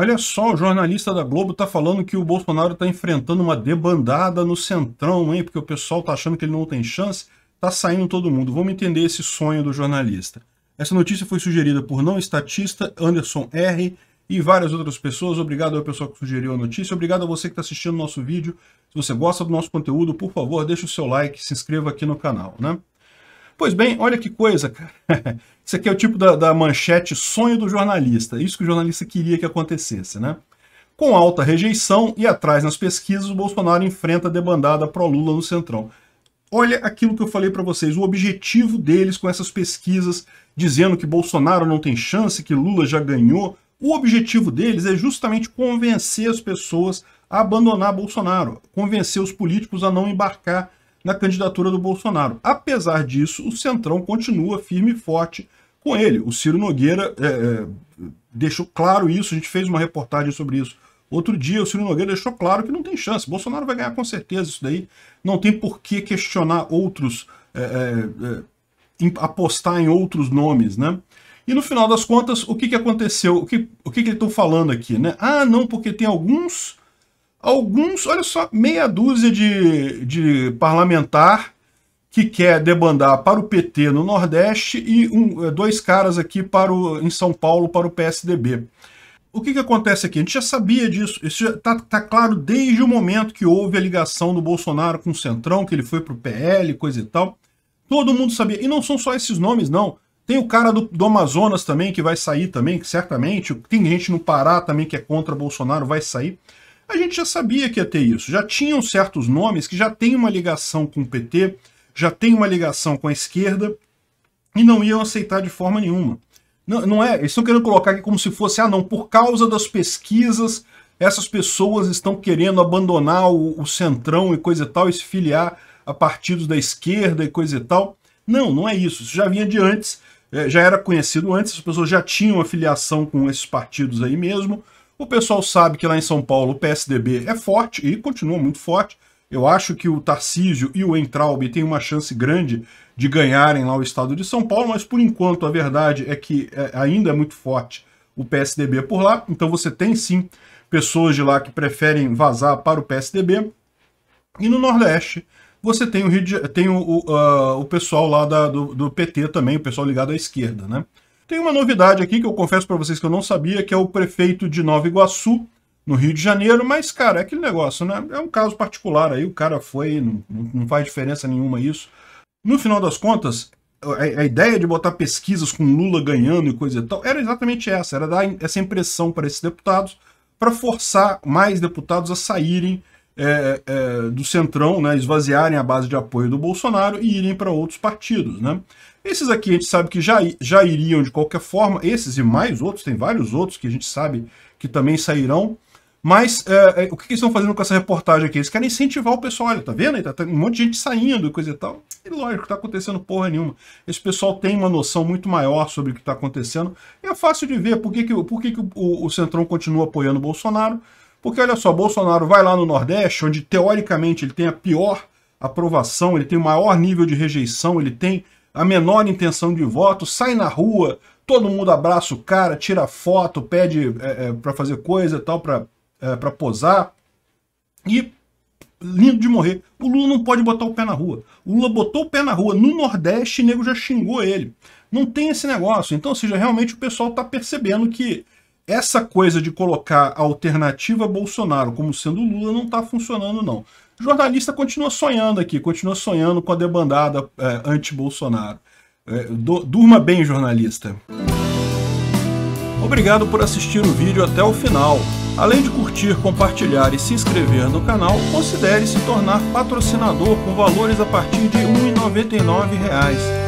Olha só, o jornalista da Globo está falando que o Bolsonaro está enfrentando uma debandada no Centrão, hein? Porque o pessoal está achando que ele não tem chance. Está saindo todo mundo. Vamos entender esse sonho do jornalista. Essa notícia foi sugerida por não estatista Anderson R. e várias outras pessoas. Obrigado ao pessoal que sugeriu a notícia. Obrigado a você que está assistindo o nosso vídeo. Se você gosta do nosso conteúdo, por favor, deixe o seu like, se inscreva aqui no canal, né? Pois bem, olha que coisa, cara. Isso aqui é o tipo da, da manchete sonho do jornalista. Isso que o jornalista queria que acontecesse, né? Com alta rejeição e atrás nas pesquisas, o Bolsonaro enfrenta a debandada pró-Lula no Centrão. Olha aquilo que eu falei para vocês, o objetivo deles com essas pesquisas, dizendo que Bolsonaro não tem chance, que Lula já ganhou, o objetivo deles é justamente convencer as pessoas a abandonar Bolsonaro, convencer os políticos a não embarcar na candidatura do Bolsonaro. Apesar disso, o Centrão continua firme e forte com ele. O Ciro Nogueira é, é, deixou claro isso, a gente fez uma reportagem sobre isso Outro dia, o Ciro Nogueira deixou claro que não tem chance. Bolsonaro vai ganhar com certeza isso daí. Não tem por que questionar outros, é, é, é em, apostar em outros nomes, né? E no final das contas, o que, que aconteceu? O que, o que, que eles estão falando aqui, né? Ah, não, porque tem alguns alguns, olha só, meia dúzia de, de parlamentar que quer debandar para o PT no Nordeste e um, eh, dois caras aqui para o, em São Paulo para o PSDB. O que, que acontece aqui? A gente já sabia disso, isso está tá claro desde o momento que houve a ligação do Bolsonaro com o Centrão, que ele foi para o PL, coisa e tal. Todo mundo sabia. E não são só esses nomes, não. Tem o cara do, do Amazonas também, que vai sair também, que certamente. Tem gente no Pará também que é contra Bolsonaro, vai sair a gente já sabia que ia ter isso. Já tinham certos nomes que já têm uma ligação com o PT, já têm uma ligação com a esquerda e não iam aceitar de forma nenhuma. Não, não é, eles estão querendo colocar aqui como se fosse, ah não, por causa das pesquisas, essas pessoas estão querendo abandonar o, o centrão e coisa e tal, e se filiar a partidos da esquerda e coisa e tal. Não, não é isso. Isso já vinha de antes, é, já era conhecido antes, as pessoas já tinham afiliação com esses partidos aí mesmo. O pessoal sabe que lá em São Paulo o PSDB é forte e continua muito forte. Eu acho que o Tarcísio e o Entraub têm uma chance grande de ganharem lá o estado de São Paulo, mas por enquanto a verdade é que é, ainda é muito forte o PSDB por lá. Então você tem sim pessoas de lá que preferem vazar para o PSDB. E no Nordeste você tem o, de, tem o, o, uh, o pessoal lá da, do, do PT também, o pessoal ligado à esquerda, né? Tem uma novidade aqui que eu confesso para vocês que eu não sabia, que é o prefeito de Nova Iguaçu, no Rio de Janeiro, mas, cara, é aquele negócio, né? É um caso particular aí, o cara foi, não, não faz diferença nenhuma isso. No final das contas, a, a, ideia de botar pesquisas com Lula ganhando e coisa e tal era exatamente essa, era dar essa impressão para esses deputados, para forçar mais deputados a saírem é, é, do centrão, né, esvaziarem a base de apoio do Bolsonaro e irem para outros partidos, né? Esses aqui a gente sabe que já, já iriam de qualquer forma, esses e mais outros, tem vários outros que a gente sabe que também sairão. Mas é, é o que, que eles estão fazendo com essa reportagem aqui? Eles querem incentivar o pessoal, olha, tá vendo? tá, tá um monte de gente saindo e coisa e tal. E lógico, tá acontecendo porra nenhuma. Esse pessoal tem uma noção muito maior sobre o que está acontecendo. E é fácil de ver por que, que, por que, que o, o Centrão continua apoiando o Bolsonaro. Porque olha só, Bolsonaro vai lá no Nordeste, onde teoricamente ele tem a pior aprovação, ele tem o maior nível de rejeição, ele tem a menor intenção de voto, sai na rua, todo mundo abraça o cara, tira foto, pede é, é, para fazer coisa e tal, para é, pra posar. E lindo de morrer. O Lula não pode botar o pé na rua. O Lula botou o pé na rua no Nordeste e nego já xingou ele. Não tem esse negócio. Então, ou seja, realmente o pessoal está percebendo que essa coisa de colocar a alternativa Bolsonaro como sendo Lula não está funcionando, não. O jornalista continua sonhando aqui, continua sonhando com a debandada é, anti-Bolsonaro. É, durma bem, jornalista. Obrigado por assistir o vídeo até o final. Além de curtir, compartilhar e se inscrever no canal, considere se tornar patrocinador com valores a partir de R$ 1,99